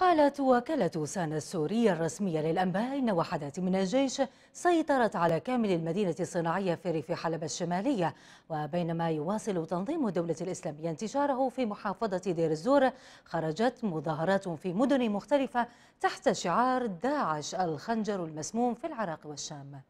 قالت وكالة سانا السورية الرسمية للأنباء إن وحدات من الجيش سيطرت على كامل المدينة الصناعية في ريف حلب الشمالية وبينما يواصل تنظيم الدولة الإسلامية انتشاره في محافظة دير الزور خرجت مظاهرات في مدن مختلفة تحت شعار داعش الخنجر المسموم في العراق والشام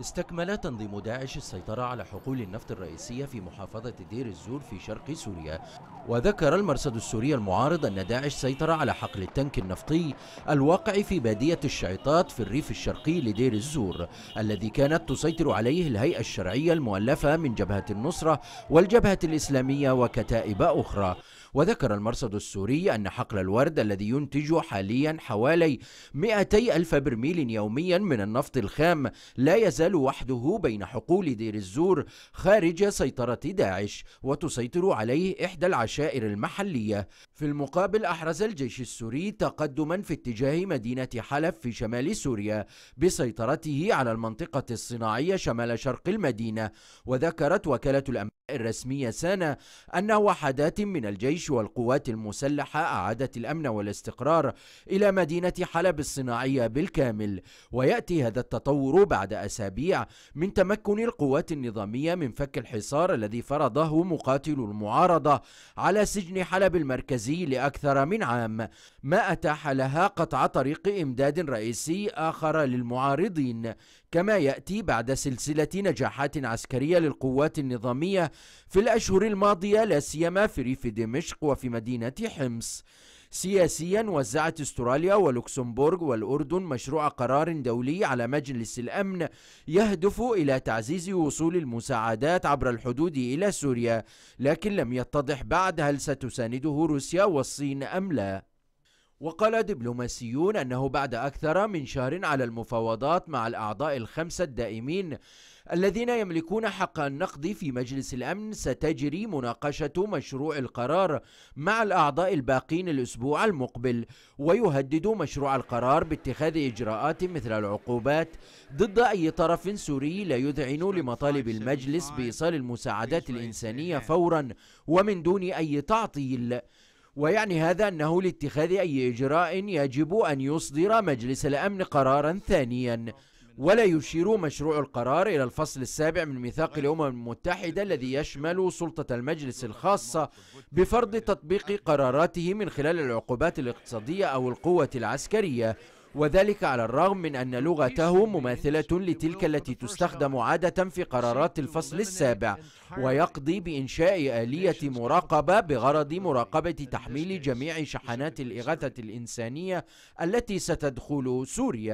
استكمل تنظيم داعش السيطرة على حقول النفط الرئيسية في محافظة دير الزور في شرق سوريا وذكر المرصد السوري المعارض أن داعش سيطر على حقل التنك النفطي الواقع في بادية الشعيطات في الريف الشرقي لدير الزور الذي كانت تسيطر عليه الهيئة الشرعية المؤلفة من جبهة النصرة والجبهة الإسلامية وكتائب أخرى وذكر المرصد السوري أن حقل الورد الذي ينتج حاليا حوالي 200 ألف برميل يوميا من النفط الخام لا يزال يزال وحده بين حقول دير الزور خارج سيطرة داعش وتسيطر عليه إحدى العشائر المحلية في المقابل أحرز الجيش السوري تقدما في اتجاه مدينة حلب في شمال سوريا بسيطرته على المنطقة الصناعية شمال شرق المدينة وذكرت وكالة الأنباء الرسمية سانا أن وحدات من الجيش والقوات المسلحة أعادت الأمن والاستقرار إلى مدينة حلب الصناعية بالكامل ويأتي هذا التطور بعد أسابيع من تمكن القوات النظامية من فك الحصار الذي فرضه مقاتل المعارضة على سجن حلب المركزي المركزي لأكثر من عام ما أتاح لها قطع طريق إمداد رئيسي آخر للمعارضين كما ياتي بعد سلسله نجاحات عسكريه للقوات النظاميه في الاشهر الماضيه لا سيما في ريف دمشق وفي مدينه حمص. سياسيا وزعت استراليا ولوكسمبورغ والاردن مشروع قرار دولي على مجلس الامن يهدف الى تعزيز وصول المساعدات عبر الحدود الى سوريا، لكن لم يتضح بعد هل ستسانده روسيا والصين ام لا. وقال دبلوماسيون أنه بعد أكثر من شهر على المفاوضات مع الأعضاء الخمسة الدائمين الذين يملكون حق النقد في مجلس الأمن ستجري مناقشة مشروع القرار مع الأعضاء الباقين الأسبوع المقبل ويهدد مشروع القرار باتخاذ إجراءات مثل العقوبات ضد أي طرف سوري لا يذعن لمطالب المجلس بإيصال المساعدات الإنسانية فورا ومن دون أي تعطيل ويعني هذا أنه لاتخاذ أي إجراء يجب أن يصدر مجلس الأمن قرارا ثانيا ولا يشير مشروع القرار إلى الفصل السابع من ميثاق الأمم المتحدة الذي يشمل سلطة المجلس الخاصة بفرض تطبيق قراراته من خلال العقوبات الاقتصادية أو القوة العسكرية وذلك على الرغم من أن لغته مماثلة لتلك التي تستخدم عادة في قرارات الفصل السابع ويقضي بإنشاء آلية مراقبة بغرض مراقبة تحميل جميع شحنات الإغاثة الإنسانية التي ستدخل سوريا